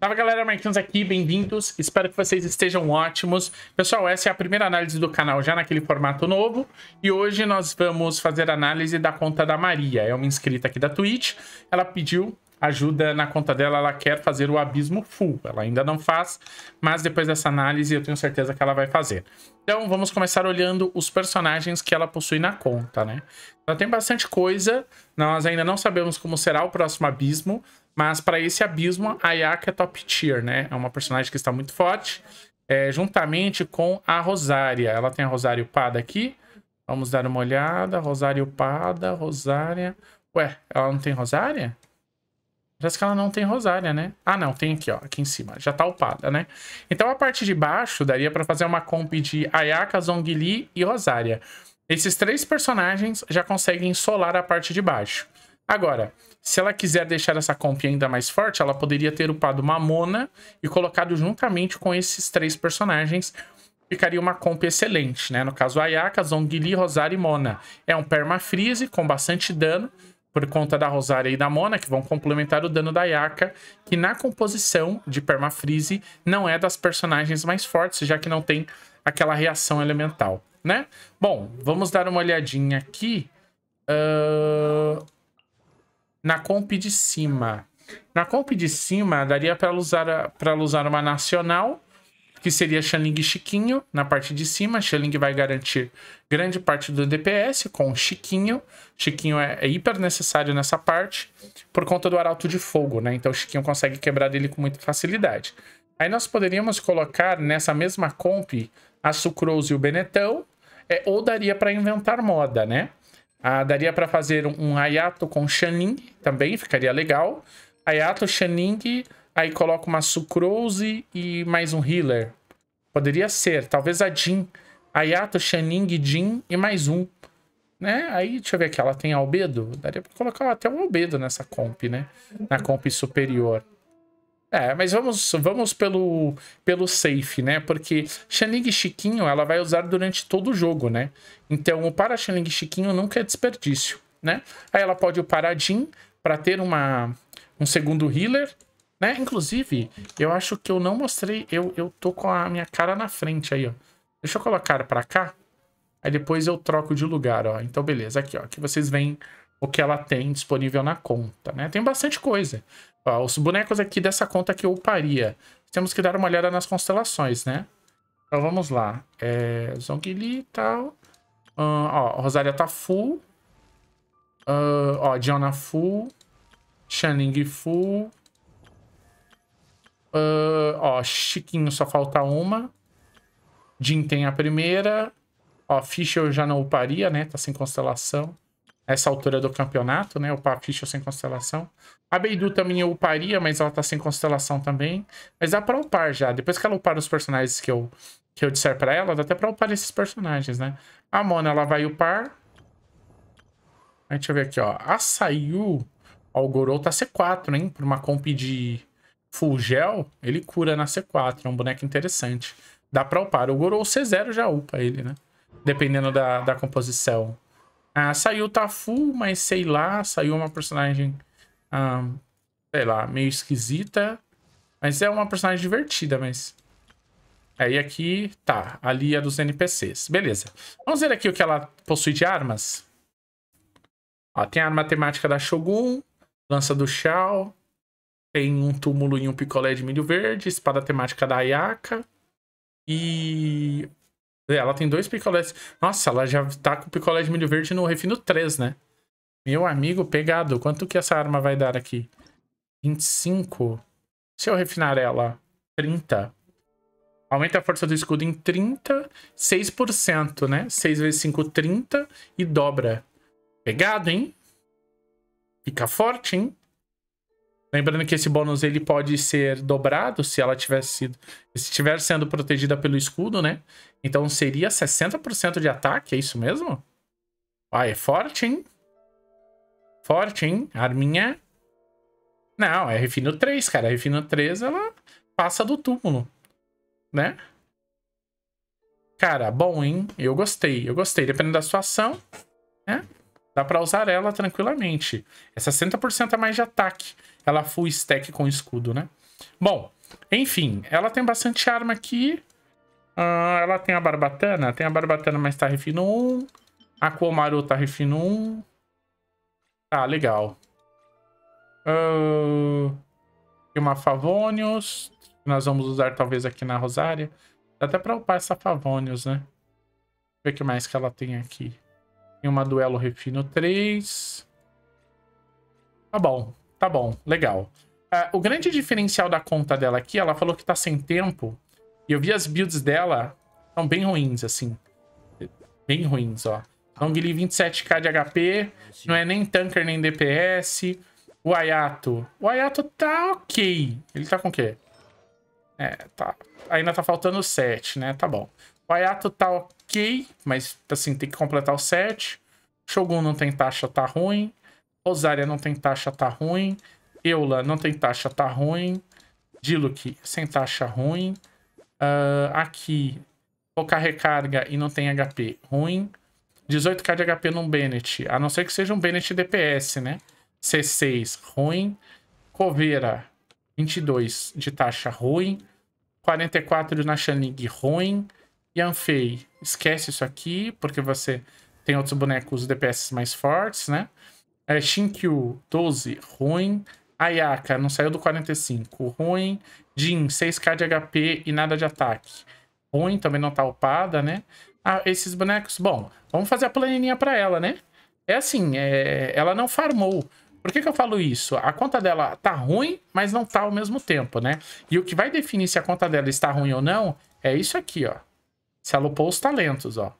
Fala galera, Marquinhos aqui, bem-vindos, espero que vocês estejam ótimos. Pessoal, essa é a primeira análise do canal já naquele formato novo e hoje nós vamos fazer análise da conta da Maria, é uma inscrita aqui da Twitch, ela pediu ajuda na conta dela, ela quer fazer o abismo full, ela ainda não faz, mas depois dessa análise eu tenho certeza que ela vai fazer. Então vamos começar olhando os personagens que ela possui na conta, né? Ela tem bastante coisa, nós ainda não sabemos como será o próximo abismo, mas para esse abismo, a Yaka é top tier, né? É uma personagem que está muito forte. É, juntamente com a Rosária. Ela tem a Rosária upada aqui. Vamos dar uma olhada. Rosária upada, Rosária... Ué, ela não tem Rosária? Parece que ela não tem rosária, né? Ah, não, tem aqui, ó, aqui em cima. Já tá upada, né? Então a parte de baixo daria para fazer uma comp de Ayaka, Zongli e Rosária. Esses três personagens já conseguem solar a parte de baixo. Agora, se ela quiser deixar essa comp ainda mais forte, ela poderia ter upado Mamona e colocado juntamente com esses três personagens. Ficaria uma comp excelente, né? No caso, Ayaka, Zongli, Rosário e Mona. É um permafreeze com bastante dano, por conta da Rosária e da Mona, que vão complementar o dano da Yaka, que na composição de Permafreeze não é das personagens mais fortes, já que não tem aquela reação elemental, né? Bom, vamos dar uma olhadinha aqui. Uh na comp de cima. Na comp de cima, daria para ela usar, para usar uma nacional, que seria Xanling Chiquinho, na parte de cima. shelling vai garantir grande parte do DPS com Chiquinho. Chiquinho é, é, hiper necessário nessa parte, por conta do Arauto de Fogo, né? Então Chiquinho consegue quebrar dele com muita facilidade. Aí nós poderíamos colocar nessa mesma comp a Sucrose e o Benetão, é, ou daria para inventar moda, né? Ah, daria para fazer um, ayato Hayato com Shanning também, ficaria legal. Hayato, Shanning, aí coloca uma Sucrose e mais um Healer. Poderia ser, talvez a Jin. Hayato, Shanning, Jin e mais um. Né? Aí, deixa eu ver aqui, ela tem albedo? Daria para colocar até um albedo nessa comp, né? Na comp superior. É, mas vamos, vamos pelo, pelo safe, né? Porque Xanling Chiquinho ela vai usar durante todo o jogo, né? Então, o para Xanling Chiquinho nunca é desperdício, né? Aí ela pode upar a Jin para ter uma, um segundo healer, né? Inclusive, eu acho que eu não mostrei, eu, eu tô com a minha cara na frente aí, ó. Deixa eu colocar para cá, aí depois eu troco de lugar, ó. Então, beleza, aqui, ó. Aqui vocês veem o que ela tem disponível na conta, né? Tem bastante coisa. Ó, os bonecos aqui dessa conta que eu uparia. Temos que dar uma olhada nas constelações, né? Então vamos lá. É, Zongli e tal. Uh, ó, Rosália tá full. Uh, ó, Diona full. Shanning full. Uh, ó, Chiquinho só falta uma. Jin tem a primeira. Ó, Fish eu já não uparia, né? Tá sem constelação essa altura do campeonato, né? Upar a ficha sem constelação. A Beidu também eu uparia, mas ela tá sem constelação também. Mas dá pra upar já. Depois que ela upar os personagens que eu, que eu disser pra ela, dá até pra upar esses personagens, né? A Mona, ela vai upar. Deixa eu ver aqui, ó. A Sayu, ó, o Gorou tá C4, hein? Por uma comp de full gel, ele cura na C4. É um boneco interessante. Dá pra upar. O Gorou C0 já upa ele, né? Dependendo da, da composição ah, saiu o Tafu, mas sei lá, saiu uma personagem, ah, sei lá, meio esquisita. Mas é uma personagem divertida, mas... Aí aqui, tá, ali é dos NPCs. Beleza. Vamos ver aqui o que ela possui de armas. Ó, tem a arma temática da Shogun, lança do Shao, tem um túmulo e um picolé de milho verde, espada temática da Ayaka e é, ela tem dois picolés. Nossa, ela já tá com o picolé de milho verde no refino 3, né? Meu amigo, pegado. Quanto que essa arma vai dar aqui? 25. Se eu refinar ela, 30. Aumenta a força do escudo em 30, 6%, né? 6 vezes 5, 30 e dobra. Pegado, hein? Fica forte, hein? Lembrando que esse bônus ele pode ser dobrado se ela tiver sido, se estiver sendo protegida pelo escudo, né? Então seria 60% de ataque, é isso mesmo? Ah, é forte, hein? Forte, hein? Arminha. Não, é refino 3, cara. É refino 3 ela passa do túmulo, né? Cara, bom, hein? Eu gostei, eu gostei. Dependendo da situação, né? Dá para usar ela tranquilamente. É 60% a mais de ataque. Ela full stack com escudo, né? Bom, enfim, ela tem bastante arma aqui. Uh, ela tem a barbatana? Tem a barbatana, mas tá refino 1. A Komaru tá refino 1. Tá, legal. Uh, ah, tem uma Favonius. Nós vamos usar talvez aqui na Rosária. Dá até pra upar essa Favonius, né? Deixa eu ver o que mais que ela tem aqui. Tem uma duelo refino 3. Tá bom, tá bom, legal. Uh, o grande diferencial da conta dela aqui, ela falou que tá sem tempo. E eu vi as builds dela, são bem ruins, assim. Bem ruins, ó. Então, Longli 27k de HP, não é nem tanker nem DPS. O Ayato. O Ayato tá ok. Ele tá com o quê? É, tá. Ainda tá faltando 7, né? Tá bom. O Ayato tá ok ok, mas assim, tem que completar o set. Shogun não tem taxa, tá ruim. Rosária não tem taxa, tá ruim. Eula não tem taxa, tá ruim. Diluc sem taxa, ruim. Uh, aqui, pouca recarga e não tem HP, ruim. 18k de HP num Bennett, a não ser que seja um Bennett DPS, né? C6, ruim. Coveira, 22 de taxa, ruim. 44 na Shaning, ruim. Yanfei, esquece isso aqui, porque você tem outros bonecos DPS mais fortes, né? É, Shinkyu, 12, ruim. Ayaka, não saiu do 45, ruim. Jin, 6k de HP e nada de ataque. Ruim, também não tá upada, né? Ah, esses bonecos... Bom, vamos fazer a planilhinha pra ela, né? É assim, é... ela não farmou. Por que, que eu falo isso? A conta dela tá ruim, mas não tá ao mesmo tempo, né? E o que vai definir se a conta dela está ruim ou não é isso aqui, ó. Se alopou os talentos, ó.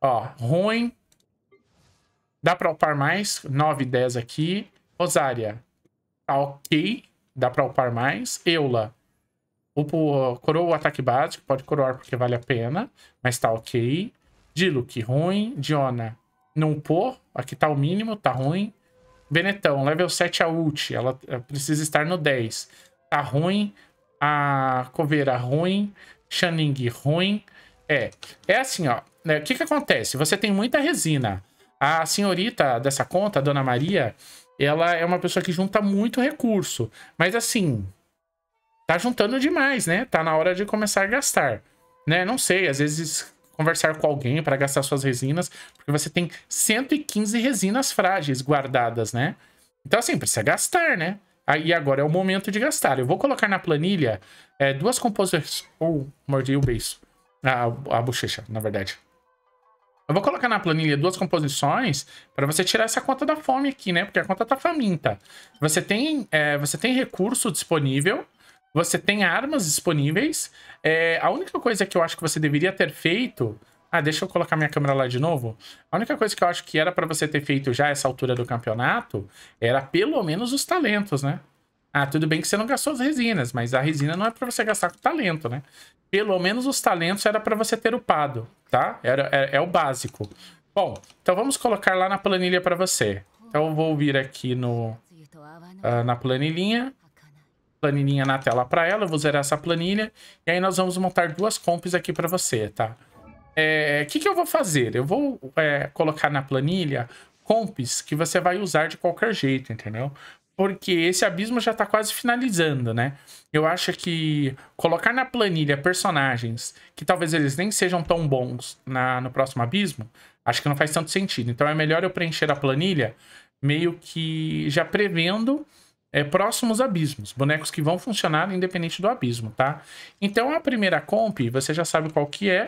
Ó, ruim. Dá pra upar mais. 9, 10 aqui. Rosária. Tá ok. Dá pra upar mais. Eula. Upo, coroa o ataque básico. Pode coroar porque vale a pena. Mas tá ok. Diluc, ruim. Diona, não upou. Aqui tá o mínimo, tá ruim. Benetão, level 7 a ult. Ela eh, precisa estar no 10. Tá ruim. A Coveira, ruim. Xaning, ruim. É, é assim, ó. Né, o que que acontece? Você tem muita resina. A senhorita dessa conta, a Dona Maria, ela é uma pessoa que junta muito recurso. Mas assim, tá juntando demais, né? Tá na hora de começar a gastar, né? Não sei, às vezes conversar com alguém para gastar suas resinas, porque você tem 115 resinas frágeis guardadas, né? Então assim, precisa gastar, né? Aí agora é o momento de gastar. Eu vou colocar na planilha é, duas composições... Ou, oh, mordi o beiço a, a bochecha, na verdade. Eu vou colocar na planilha duas composições para você tirar essa conta da fome aqui, né? Porque a conta tá faminta. Você tem, é, você tem recurso disponível, você tem armas disponíveis. É, a única coisa que eu acho que você deveria ter feito... Ah, deixa eu colocar minha câmera lá de novo. A única coisa que eu acho que era para você ter feito já essa altura do campeonato era pelo menos os talentos, né? Ah, tudo bem que você não gastou as resinas, mas a resina não é para você gastar com talento, né? Pelo menos os talentos era para você ter upado, tá? Era, é, é o básico. Bom, então vamos colocar lá na planilha para você. Então eu vou vir aqui no, uh, na planilhinha. Planilhinha na tela para ela, eu vou zerar essa planilha. E aí nós vamos montar duas comps aqui para você, tá? É, o é, que, que eu vou fazer? Eu vou é, colocar na planilha comps que você vai usar de qualquer jeito, entendeu? porque esse abismo já está quase finalizando, né? Eu acho que colocar na planilha personagens que talvez eles nem sejam tão bons na, no próximo abismo, acho que não faz tanto sentido. Então é melhor eu preencher a planilha meio que já prevendo é, próximos abismos, bonecos que vão funcionar independente do abismo, tá? Então a primeira comp, você já sabe qual que é,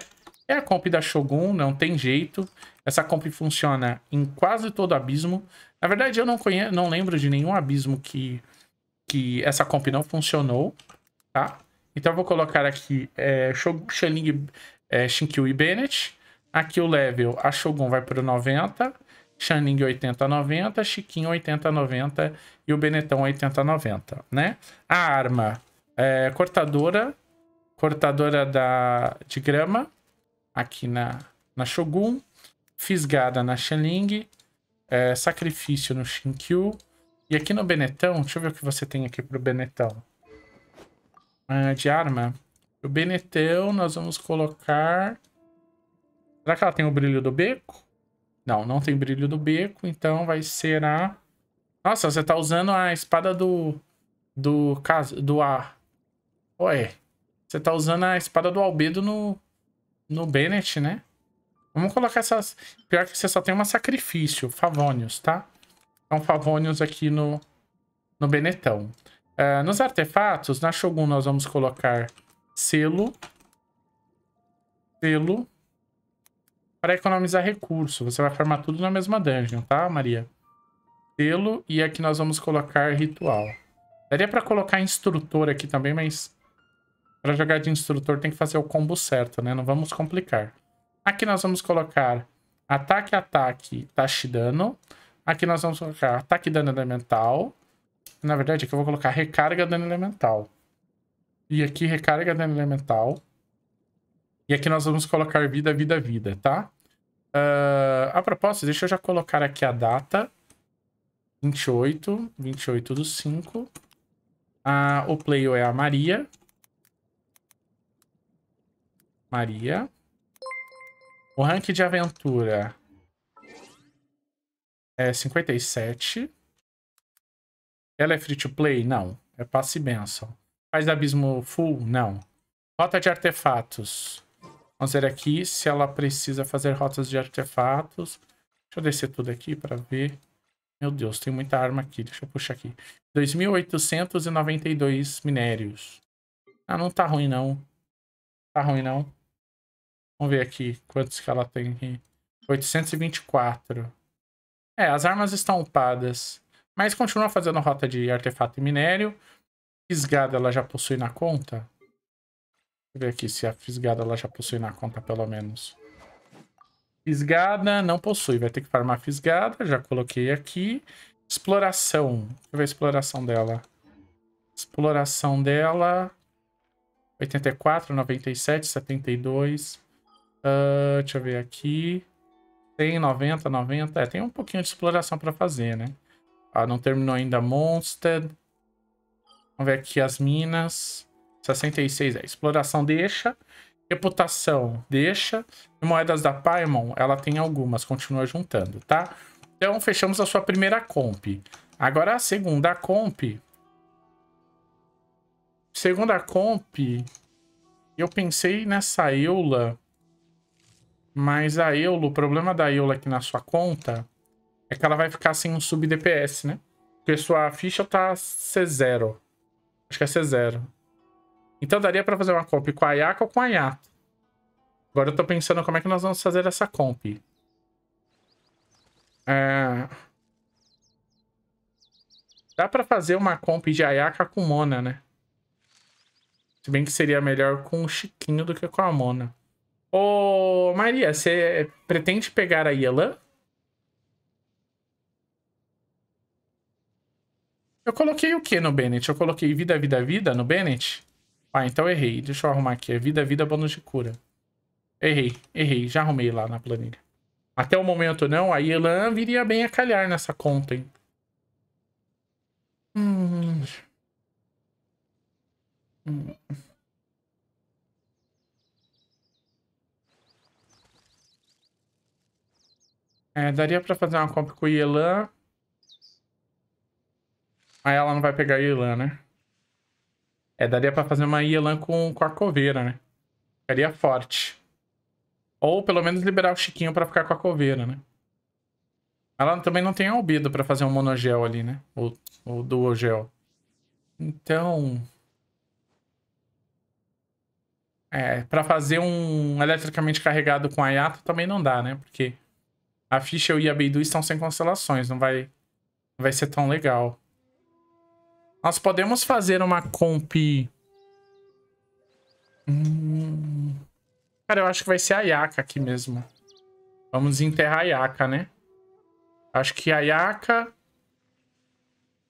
é a comp da Shogun, não tem jeito. Essa comp funciona em quase todo abismo. Na verdade, eu não, conheço, não lembro de nenhum abismo que, que essa comp não funcionou, tá? Então eu vou colocar aqui é, Shogun, Shining, é, Shinkyu e Bennett. Aqui o level, a Shogun vai para 90, Shining 80 90, Chiquinho 80 90 e o Benetão 80 90, né? A arma é, cortadora, cortadora da, de grama, aqui na, na Shogun, Fisgada na Shenling, é, Sacrifício no Shinkyu. E aqui no Benetão, deixa eu ver o que você tem aqui pro Benetão. Ah, de arma. O Benetão nós vamos colocar... Será que ela tem o brilho do beco? Não, não tem brilho do beco, então vai ser a... Nossa, você tá usando a espada do... Do... Do A. Ué. Você tá usando a espada do albedo no no Bennett, né? Vamos colocar essas... Pior que você só tem uma sacrifício, Favonius, tá? Então, Favonius aqui no, no Benetão. Uh, nos artefatos, na Shogun nós vamos colocar selo. Selo. Para economizar recurso. Você vai farmar tudo na mesma dungeon, tá, Maria? Selo. E aqui nós vamos colocar ritual. Daria para colocar instrutor aqui também, mas para jogar de instrutor tem que fazer o combo certo, né? Não vamos complicar. Aqui nós vamos colocar ataque, ataque, taxa dano. Aqui nós vamos colocar ataque dano elemental. Na verdade, aqui eu vou colocar recarga dano elemental. E aqui recarga dano elemental. E aqui nós vamos colocar vida, vida, vida, tá? Uh, a propósito, deixa eu já colocar aqui a data. 28, 28 do 5. Ah, o player é a Maria. Maria. O rank de aventura é 57. Ela é free to play? Não. É passe benção. Faz abismo full? Não. Rota de artefatos. Vamos ver aqui se ela precisa fazer rotas de artefatos. Deixa eu descer tudo aqui para ver. Meu Deus, tem muita arma aqui. Deixa eu puxar aqui. 2.892 minérios. Ah, não tá ruim não. Tá ruim não. Vamos ver aqui quantos que ela tem aqui. 824. É, as armas estão upadas. Mas continua fazendo rota de artefato e minério. Fisgada ela já possui na conta. Deixa eu ver aqui se a fisgada ela já possui na conta, pelo menos. Fisgada não possui. Vai ter que farmar fisgada. Já coloquei aqui. Exploração. Deixa eu ver a exploração dela. Exploração dela... 84, 97, 72... Uh, deixa eu ver aqui. Tem 90, 90. É, tem um pouquinho de exploração para fazer, né? Ah, não terminou ainda Monster. Vamos ver aqui as minas. 66 é. Exploração deixa. Reputação deixa. E moedas da Paimon, ela tem algumas. Continua juntando, tá? Então, fechamos a sua primeira comp. Agora, a segunda comp... Segunda comp... Eu pensei nessa Eula... Mas a Eula, o problema da Eula aqui na sua conta é que ela vai ficar sem um sub DPS, né? Porque sua ficha tá C0. Acho que é C0. Então daria pra fazer uma comp com a Ayaka ou com a Yato. Agora eu tô pensando como é que nós vamos fazer essa comp. É... Dá pra fazer uma comp de Ayaka com Mona, né? Se bem que seria melhor com o Chiquinho do que com a Mona. Ô, Maria, você pretende pegar a Yelan? Eu coloquei o que no Bennett? Eu coloquei vida, vida, vida no Bennett? Ah, então errei. Deixa eu arrumar aqui. É vida, vida, bônus de cura. Errei, errei. Já arrumei lá na planilha. Até o momento não, a Yelan viria bem a calhar nessa conta, hein? Hum. Hum. É, daria pra fazer uma copa com o Yelan. Aí ela não vai pegar Yelan, né? É, daria pra fazer uma Yelan com, com a coveira, né? Ficaria forte. Ou pelo menos liberar o Chiquinho pra ficar com a coveira, né? Ela também não tem albedo pra fazer um monogel ali, né? Ou, ou duo gel. Então... É, pra fazer um eletricamente carregado com a Yato também não dá, né? Porque a Fischl e a Beidou estão sem constelações, não vai, não vai ser tão legal. Nós podemos fazer uma comp... Hum... Cara, eu acho que vai ser a Yaka aqui mesmo. Vamos enterrar a Yaka, né? Acho que a Yaka...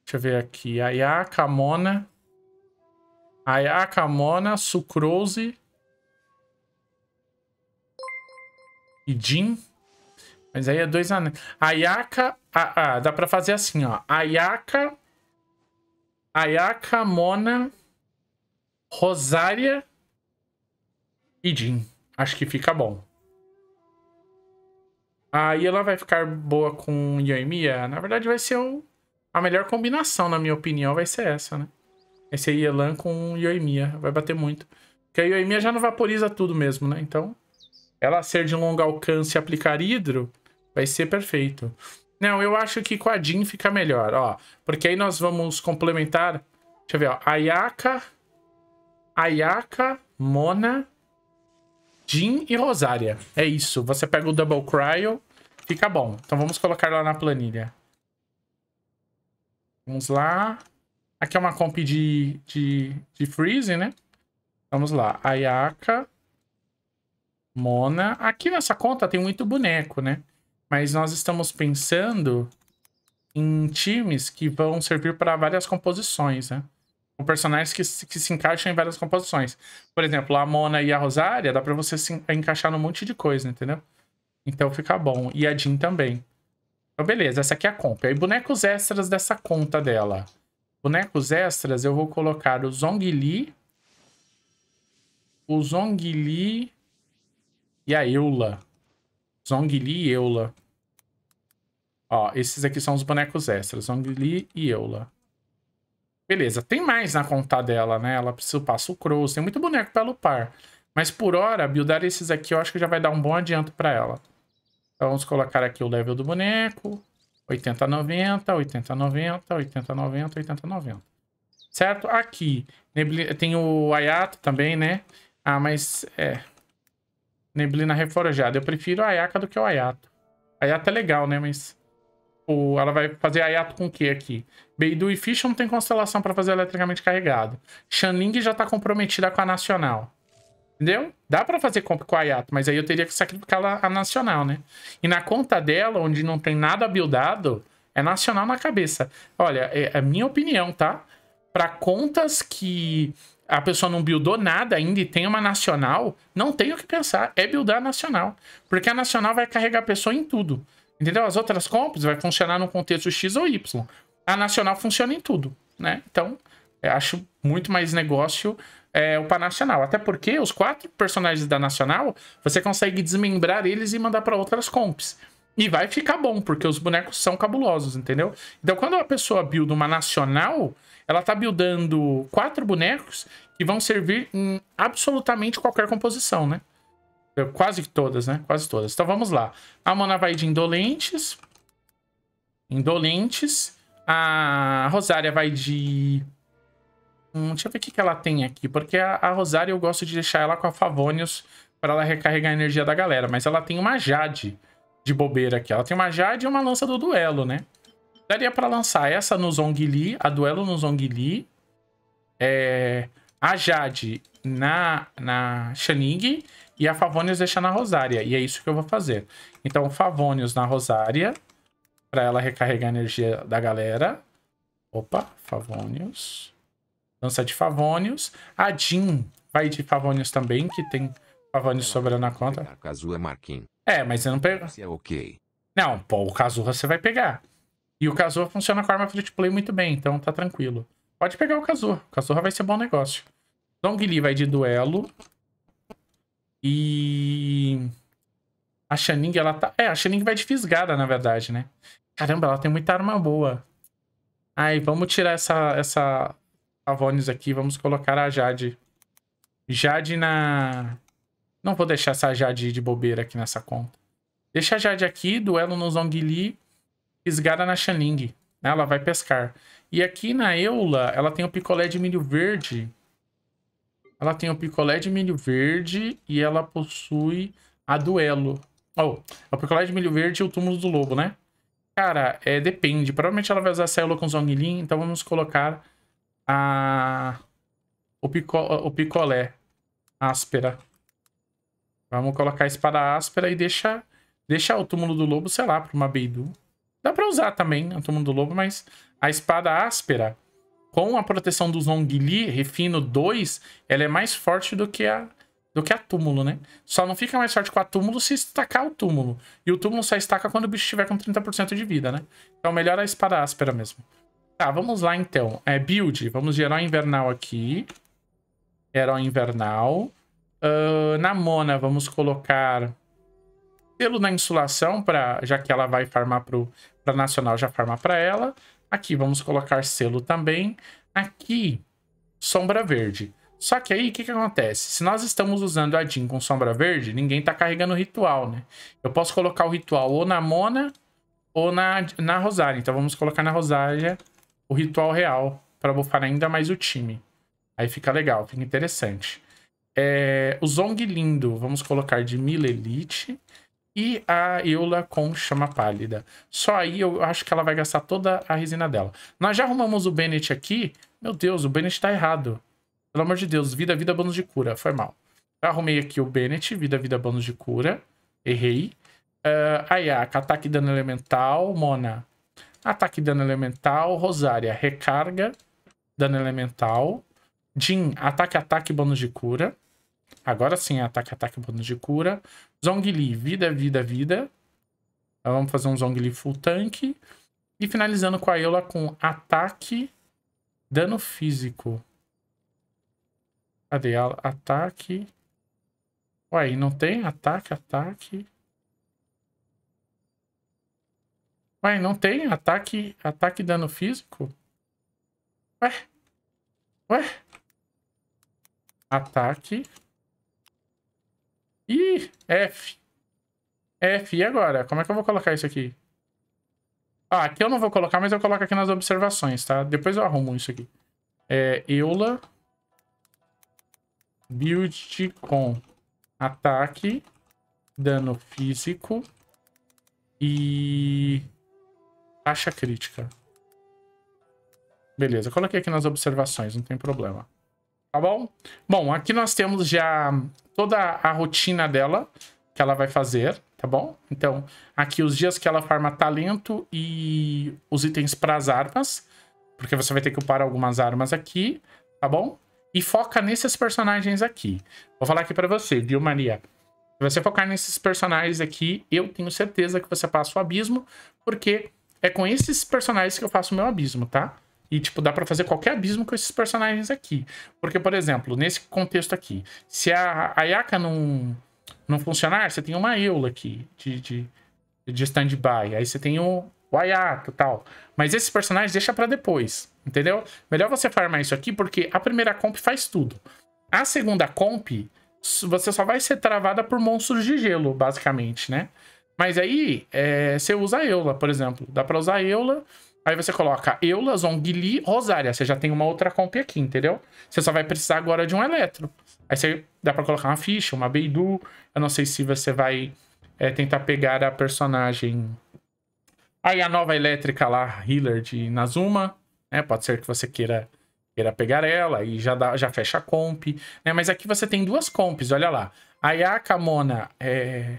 Deixa eu ver aqui. A Yaka, a Mona... A Yaka, a Mona, Sucrose... E Jean... Mas aí é dois anéis. Ayaka. Ah, ah, dá pra fazer assim, ó. Ayaka. Ayaka, Mona. Rosária. E Jin. Acho que fica bom. Aí ela vai ficar boa com Yoimiya. Na verdade, vai ser o... a melhor combinação, na minha opinião, vai ser essa, né? Vai ser Yelan com Yoimiya. Vai bater muito. Porque a Yoimiya já não vaporiza tudo mesmo, né? Então, ela ser de longo alcance e aplicar hidro, Vai ser perfeito. Não, eu acho que com a Jin fica melhor, ó. Porque aí nós vamos complementar... Deixa eu ver, ó. Ayaka... Ayaka, Mona, Jin e Rosária. É isso. Você pega o Double Cryo, fica bom. Então vamos colocar lá na planilha. Vamos lá. Aqui é uma comp de, de, de Freeze, né? Vamos lá. Ayaka, Mona. Aqui nessa conta tem muito boneco, né? Mas nós estamos pensando em times que vão servir para várias composições, né? Com personagens que, se, que se encaixam em várias composições. Por exemplo, a Mona e a Rosária, dá para você se encaixar num monte de coisa, entendeu? Então fica bom. E a Jean também. Então beleza, essa aqui é a comp. E bonecos extras dessa conta dela. Bonecos extras, eu vou colocar o Zongli, o Zongli e a Eula. Zongli e Eula. Ó, esses aqui são os bonecos extras, Zhongli e Eula. Beleza, tem mais na conta dela, né? Ela precisa passar o Cross, tem muito boneco pra lupar. Mas por hora, buildar esses aqui eu acho que já vai dar um bom adianto pra ela. Então vamos colocar aqui o level do boneco. 80, 90, 80, 90, 80, 90, 80, 90. Certo? Aqui, tem o Ayato também, né? Ah, mas é... Neblina reforjada. Eu prefiro a Ayaka do que o Ayato. Ayato é legal, né? Mas Tipo, ela vai fazer Ayato com o que aqui? Beidou e Ficha não tem constelação para fazer eletricamente carregado. Shanling já tá comprometida com a Nacional. Entendeu? Dá para fazer comp com a Ayato, mas aí eu teria que sacrificar ela a Nacional, né? E na conta dela, onde não tem nada buildado, é Nacional na cabeça. Olha, é, a é minha opinião, tá? Para contas que a pessoa não buildou nada ainda e tem uma nacional, não tem o que pensar. É buildar a nacional. Porque a nacional vai carregar a pessoa em tudo. Entendeu? As outras compras vai funcionar num contexto X ou Y. A nacional funciona em tudo, né? Então, acho muito mais negócio é, o Panacional. Até porque os quatro personagens da Nacional, você consegue desmembrar eles e mandar para outras comps. E vai ficar bom, porque os bonecos são cabulosos, entendeu? Então, quando a pessoa builda uma Nacional, ela tá buildando quatro bonecos que vão servir em absolutamente qualquer composição, né? Quase todas, né? Quase todas. Então vamos lá. A Mona vai de Indolentes. Indolentes. A Rosária vai de... Hum, deixa eu ver o que, que ela tem aqui. Porque a, a Rosária eu gosto de deixar ela com a Favonius para ela recarregar a energia da galera. Mas ela tem uma Jade de bobeira aqui. Ela tem uma Jade e uma lança do duelo, né? Daria para lançar essa no Zongli, a duelo no Zongli. É, a Jade na, na Shaning e a Favonius deixa na Rosária. E é isso que eu vou fazer. Então, Favonius na Rosária, para ela recarregar a energia da galera. Opa, Favonius. Dança de Favonius. A Jean vai de Favonius também, que tem Favonius sobrando na conta. Kazuha Marquinhos. É, mas você não pega. É ok. Não, pô, o Kazuha você vai pegar. E o Kazuha funciona com arma free to play muito bem, então tá tranquilo. Pode pegar o Kazuha. O Kazuha vai ser bom negócio. Dongli vai de duelo. E. A Xaning, ela tá. É, a Xaning vai de fisgada, na verdade, né? Caramba, ela tem muita arma boa. Aí, vamos tirar essa, essa Avonis aqui. Vamos colocar a Jade. Jade na... Não vou deixar essa Jade de bobeira aqui nessa conta. Deixa a Jade aqui, duelo no zongli fisgada na né Ela vai pescar. E aqui na Eula, ela tem o picolé de milho verde ela tem o picolé de milho verde e ela possui a duelo. Oh, o picolé de milho verde e o túmulo do lobo, né? Cara, é, depende. Provavelmente ela vai usar a célula com Zonglin, então vamos colocar a... o, pico... o picolé áspera. Vamos colocar a espada áspera e deixa, deixa o túmulo do lobo, sei lá, para uma beidu. Dá pra usar também o túmulo do lobo, mas a espada áspera com a proteção do Zhongli, Refino 2, ela é mais forte do que a do que a túmulo, né? Só não fica mais forte com a túmulo se estacar o túmulo. E o túmulo só estaca quando o bicho estiver com 30% de vida, né? Então melhor a espada áspera mesmo. Tá, vamos lá então. É, build. Vamos de herói invernal aqui. Herói invernal. Uh, na mona vamos colocar pelo na insulação, pra, já que ela vai farmar pro, pra nacional, já farmar pra ela. Aqui vamos colocar selo também. Aqui, sombra verde. Só que aí, o que, que acontece? Se nós estamos usando a Jin com sombra verde, ninguém está carregando o ritual, né? Eu posso colocar o ritual ou na Mona ou na, na Rosária. Então vamos colocar na Rosária o ritual real para bufar ainda mais o time. Aí fica legal, fica interessante. É, o Zong lindo, vamos colocar de Mil Elite e a Eula com chama pálida. Só aí eu acho que ela vai gastar toda a resina dela. Nós já arrumamos o Bennett aqui. Meu Deus, o Bennett tá errado. Pelo amor de Deus, vida, vida, bônus de cura. Foi mal. Eu arrumei aqui o Bennett, vida, vida, bônus de cura. Errei. Uh, ah, Ayaka, ataque dano elemental. Mona, ataque dano elemental. Rosária, recarga, dano elemental. Jin, ataque, ataque, bônus de cura. Agora sim, ataque, ataque, bônus de cura. Zhongli, vida, vida, vida. Então, vamos fazer um Zhongli full tank. E finalizando com a Eula com ataque, dano físico. Cadê ela? Ataque. Ué, não tem? Ataque, ataque. Ué, não tem? Ataque, ataque dano físico? Ué? Ué? Ataque. Ih, F. F, e agora? Como é que eu vou colocar isso aqui? Ah, aqui eu não vou colocar, mas eu coloco aqui nas observações, tá? Depois eu arrumo isso aqui. É, Eula. Build com ataque, dano físico e taxa crítica. Beleza, coloquei aqui nas observações, não tem problema. Tá bom? Bom, aqui nós temos já toda a rotina dela que ela vai fazer, tá bom? Então, aqui os dias que ela farma talento e os itens para as armas, porque você vai ter que upar algumas armas aqui, tá bom? E foca nesses personagens aqui. Vou falar aqui para você, viu, Maria? Se você focar nesses personagens aqui, eu tenho certeza que você passa o abismo, porque é com esses personagens que eu faço o meu abismo, tá? E, tipo, dá para fazer qualquer abismo com esses personagens aqui. Porque, por exemplo, nesse contexto aqui, se a Ayaka não, não funcionar, você tem uma Eula aqui de, de, de stand-by. Aí você tem o, o Ayaka e tal. Mas esses personagens deixa para depois, entendeu? Melhor você farmar isso aqui, porque a primeira comp faz tudo. A segunda comp, você só vai ser travada por monstros de gelo, basicamente, né? Mas aí, é, você usa a Eula, por exemplo. Dá pra usar a Eula Aí você coloca Eula, Zongli, Rosária. Você já tem uma outra comp aqui, entendeu? Você só vai precisar agora de um Eletro. Aí você dá pra colocar uma ficha, uma Beidou. Eu não sei se você vai é, tentar pegar a personagem... Aí a nova elétrica lá, Healer de Nazuma. Né? Pode ser que você queira, queira pegar ela e já, dá, já fecha a comp. Né? Mas aqui você tem duas comps, olha lá. Aí a Kamona é...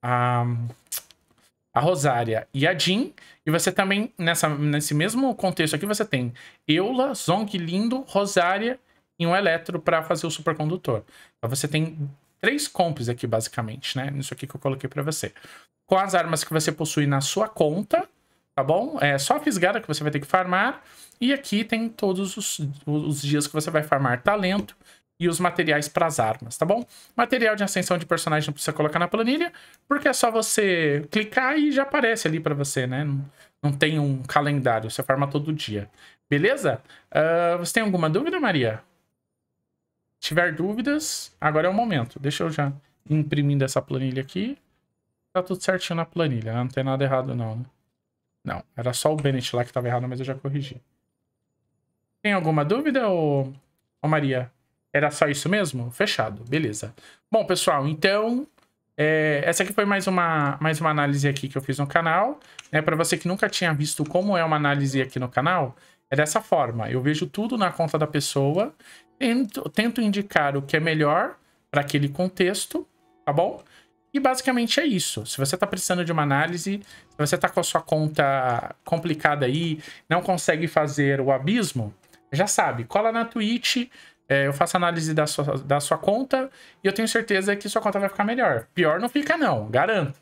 A a Rosária e a Jean. E você também, nessa, nesse mesmo contexto aqui, você tem Eula, Zong, Lindo, Rosária e um Eletro para fazer o supercondutor. Então você tem três comps aqui, basicamente, né? Isso aqui que eu coloquei para você. Com as armas que você possui na sua conta, tá bom? É só a fisgada que você vai ter que farmar. E aqui tem todos os, os dias que você vai farmar talento e os materiais para as armas, tá bom? Material de ascensão de personagem não precisa colocar na planilha, porque é só você clicar e já aparece ali para você, né? Não, não, tem um calendário, você farma todo dia. Beleza? Uh, você tem alguma dúvida, Maria? Se tiver dúvidas, agora é o momento. Deixa eu já imprimindo essa planilha aqui. Tá tudo certinho na planilha, não tem nada errado não, né? Não, era só o Bennett lá que estava errado, mas eu já corrigi. Tem alguma dúvida, ô, ô Maria? Era só isso mesmo? Fechado, beleza. Bom, pessoal, então é, essa aqui foi mais uma, mais uma análise aqui que eu fiz no canal. Né? Para você que nunca tinha visto como é uma análise aqui no canal, é dessa forma. Eu vejo tudo na conta da pessoa, tento, tento indicar o que é melhor para aquele contexto, tá bom? E basicamente é isso. Se você está precisando de uma análise, se você está com a sua conta complicada aí, não consegue fazer o abismo, já sabe, cola na Twitch, é, eu faço análise da sua, da sua conta e eu tenho certeza que sua conta vai ficar melhor. Pior não fica, não, garanto.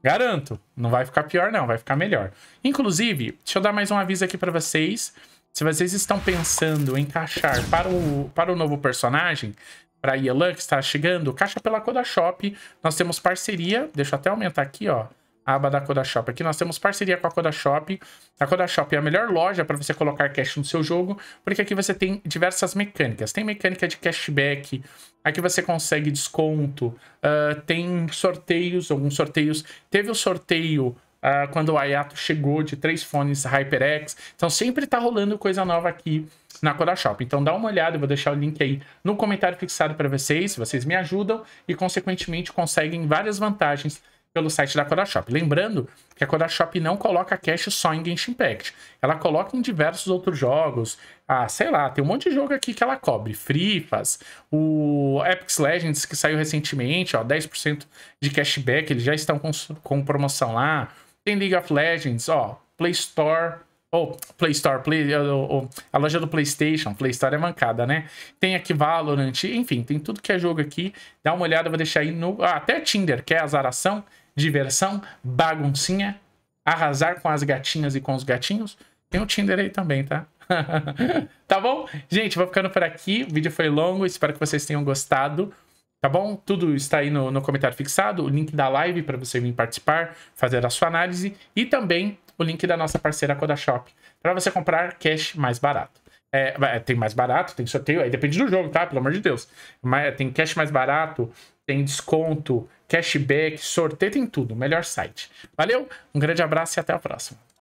Garanto, não vai ficar pior, não, vai ficar melhor. Inclusive, deixa eu dar mais um aviso aqui para vocês. Se vocês estão pensando em encaixar para o, para o novo personagem, para a Yelan que está chegando, caixa pela Coda Shop, nós temos parceria. Deixa eu até aumentar aqui, ó aba da Codashop. Aqui nós temos parceria com a Codashop. A Codashop é a melhor loja para você colocar cash no seu jogo, porque aqui você tem diversas mecânicas. Tem mecânica de cashback, aqui você consegue desconto, uh, tem sorteios, alguns sorteios. Teve o sorteio Uh, quando o Ayato chegou de três fones HyperX. Então sempre tá rolando coisa nova aqui na Coda Shop. Então dá uma olhada, eu vou deixar o link aí no comentário fixado para vocês, vocês me ajudam e consequentemente conseguem várias vantagens pelo site da Kodashop. Shop. Lembrando que a Kodashop Shop não coloca cash só em Genshin Impact. Ela coloca em diversos outros jogos. Ah, sei lá, tem um monte de jogo aqui que ela cobre. Frifas, o Epic Legends que saiu recentemente, ó, 10% de cashback, eles já estão com, com promoção lá. Tem League of Legends, ó, Play Store, ou oh, Play Store, Play, oh, oh, a loja do PlayStation, Play Store é mancada, né? Tem aqui Valorant, enfim, tem tudo que é jogo aqui. Dá uma olhada, vou deixar aí no. Ah, até Tinder, que é azaração, diversão, baguncinha, arrasar com as gatinhas e com os gatinhos. Tem o Tinder aí também, tá? tá bom? Gente, vou ficando por aqui. O vídeo foi longo, espero que vocês tenham gostado. Tá bom? Tudo está aí no, no comentário fixado, o link da live para você vir participar, fazer a sua análise e também o link da nossa parceira Codashop para você comprar cash mais barato. É, é, tem mais barato, tem sorteio, aí depende do jogo, tá? Pelo amor de Deus. Mas tem cash mais barato, tem desconto, cashback, sorteio, tem tudo. Melhor site. Valeu, um grande abraço e até a próxima.